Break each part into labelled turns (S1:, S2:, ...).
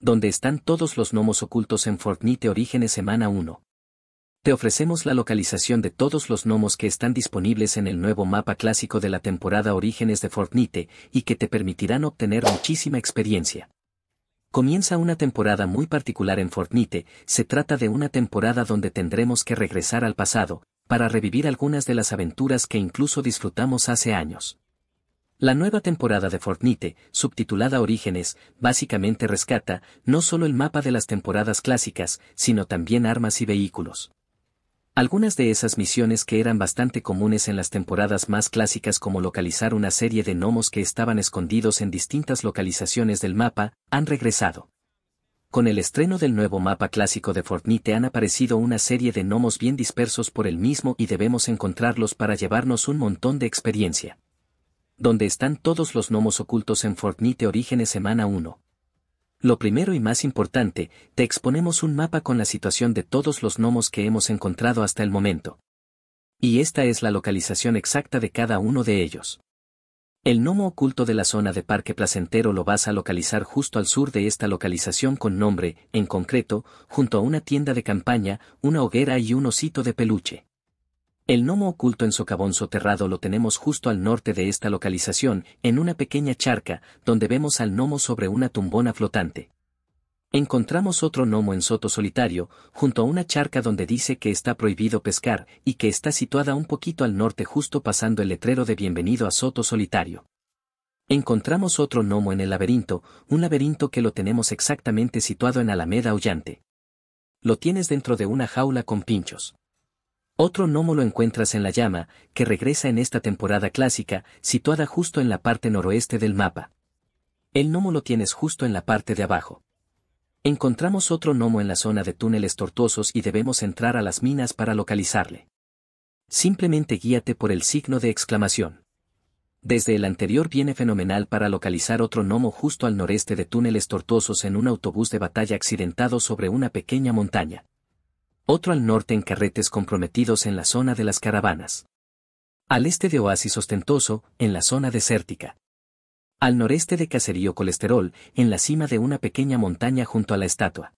S1: donde están todos los gnomos ocultos en Fortnite Orígenes Semana 1. Te ofrecemos la localización de todos los gnomos que están disponibles en el nuevo mapa clásico de la temporada Orígenes de Fortnite y que te permitirán obtener muchísima experiencia. Comienza una temporada muy particular en Fortnite, se trata de una temporada donde tendremos que regresar al pasado, para revivir algunas de las aventuras que incluso disfrutamos hace años. La nueva temporada de Fortnite, subtitulada Orígenes, básicamente rescata no solo el mapa de las temporadas clásicas, sino también armas y vehículos. Algunas de esas misiones que eran bastante comunes en las temporadas más clásicas como localizar una serie de gnomos que estaban escondidos en distintas localizaciones del mapa, han regresado. Con el estreno del nuevo mapa clásico de Fortnite han aparecido una serie de gnomos bien dispersos por el mismo y debemos encontrarlos para llevarnos un montón de experiencia donde están todos los gnomos ocultos en Fortnite Orígenes Semana 1. Lo primero y más importante, te exponemos un mapa con la situación de todos los gnomos que hemos encontrado hasta el momento. Y esta es la localización exacta de cada uno de ellos. El gnomo oculto de la zona de Parque Placentero lo vas a localizar justo al sur de esta localización con nombre, en concreto, junto a una tienda de campaña, una hoguera y un osito de peluche. El gnomo oculto en socavón soterrado lo tenemos justo al norte de esta localización, en una pequeña charca, donde vemos al gnomo sobre una tumbona flotante. Encontramos otro gnomo en soto solitario, junto a una charca donde dice que está prohibido pescar y que está situada un poquito al norte justo pasando el letrero de bienvenido a soto solitario. Encontramos otro gnomo en el laberinto, un laberinto que lo tenemos exactamente situado en Alameda Ollante. Lo tienes dentro de una jaula con pinchos. Otro gnomo lo encuentras en la llama, que regresa en esta temporada clásica, situada justo en la parte noroeste del mapa. El gnomo lo tienes justo en la parte de abajo. Encontramos otro gnomo en la zona de túneles tortuosos y debemos entrar a las minas para localizarle. Simplemente guíate por el signo de exclamación. Desde el anterior viene fenomenal para localizar otro gnomo justo al noreste de túneles tortuosos en un autobús de batalla accidentado sobre una pequeña montaña otro al norte en carretes comprometidos en la zona de las caravanas. Al este de Oasis Ostentoso, en la zona desértica. Al noreste de Caserío Colesterol, en la cima de una pequeña montaña junto a la estatua.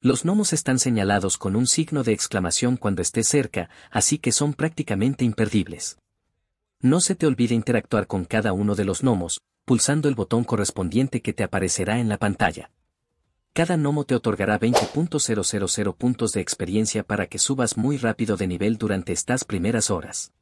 S1: Los gnomos están señalados con un signo de exclamación cuando esté cerca, así que son prácticamente imperdibles. No se te olvide interactuar con cada uno de los gnomos, pulsando el botón correspondiente que te aparecerá en la pantalla. Cada gnomo te otorgará 20.000 puntos de experiencia para que subas muy rápido de nivel durante estas primeras horas.